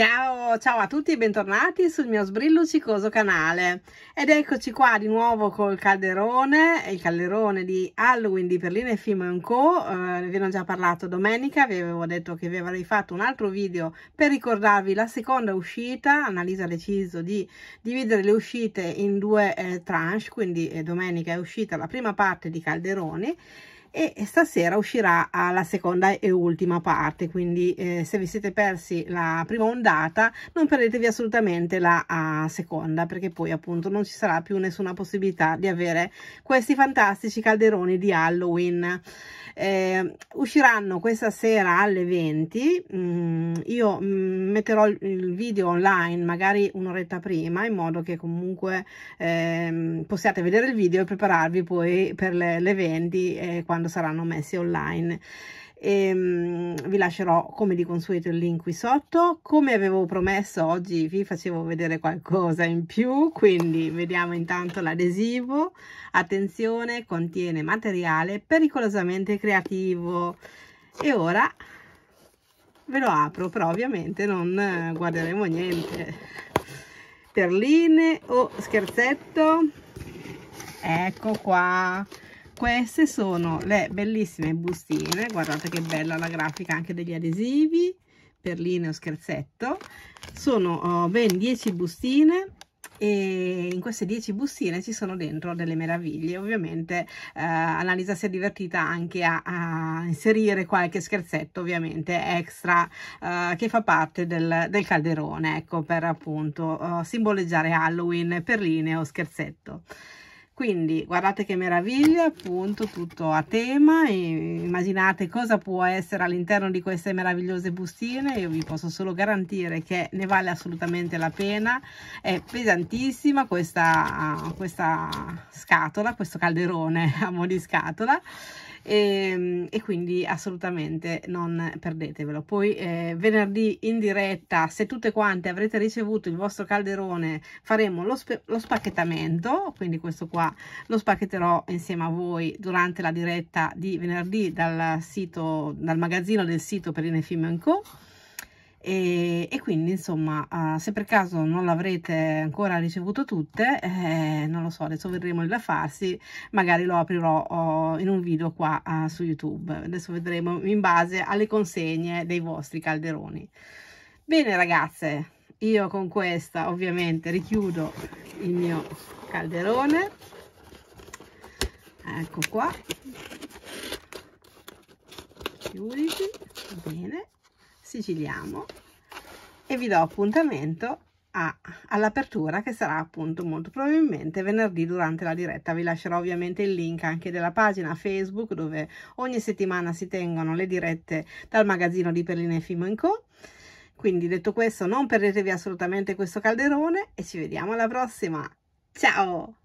Ciao, ciao a tutti e bentornati sul mio sbrillo luccicoso canale ed eccoci qua di nuovo col calderone, il calderone di Halloween di Perline Film Co, eh, ve ne ho già parlato domenica, vi avevo detto che vi avrei fatto un altro video per ricordarvi la seconda uscita, Annalisa ha deciso di dividere le uscite in due eh, tranche, quindi eh, domenica è uscita la prima parte di calderoni e stasera uscirà la seconda e ultima parte quindi eh, se vi siete persi la prima ondata non perdetevi assolutamente la uh, seconda perché poi appunto non ci sarà più nessuna possibilità di avere questi fantastici calderoni di Halloween eh, usciranno questa sera alle 20 mm, io mm, metterò il video online magari un'oretta prima in modo che comunque eh, possiate vedere il video e prepararvi poi per le, le 20 quando quando saranno messi online e, ehm, vi lascerò come di consueto il link qui sotto come avevo promesso oggi vi facevo vedere qualcosa in più quindi vediamo intanto l'adesivo attenzione contiene materiale pericolosamente creativo e ora ve lo apro però ovviamente non eh, guarderemo niente perline o oh, scherzetto ecco qua queste sono le bellissime bustine guardate che bella la grafica anche degli adesivi perline o scherzetto sono oh, ben 10 bustine e in queste 10 bustine ci sono dentro delle meraviglie ovviamente eh, Annalisa si è divertita anche a, a, inserire qualche scherzetto ovviamente extra eh, che fa parte del, del, calderone ecco per appunto eh, simboleggiare Halloween perline o scherzetto quindi guardate che meraviglia appunto tutto a tema e immaginate cosa può essere all'interno di queste meravigliose bustine io vi posso solo garantire che ne vale assolutamente la pena è pesantissima questa, questa scatola questo calderone a mo' di scatola e, ehm, e quindi assolutamente non perdetevelo. Poi eh, venerdì in diretta, se tutte quante avrete ricevuto il vostro calderone, faremo lo, lo spacchettamento, quindi questo qua lo spacchetterò insieme a voi durante la diretta di venerdì dal sito, dal magazzino del sito per Inefimio Co e, e quindi insomma uh, se per caso non l'avrete ancora ricevuto tutte eh, non lo so adesso vedremo il da farsi magari lo aprirò oh, in un video qua uh, su youtube adesso vedremo in base alle consegne dei vostri calderoni bene ragazze io con questa ovviamente richiudo il mio calderone ecco qua chiuditi bene sigilliamo e vi do appuntamento all'apertura che sarà appunto molto probabilmente venerdì durante la diretta vi lascerò ovviamente il link anche della pagina facebook dove ogni settimana si tengono le dirette dal magazzino di perline Fimo Co quindi detto questo non perdetevi assolutamente questo calderone e ci vediamo alla prossima ciao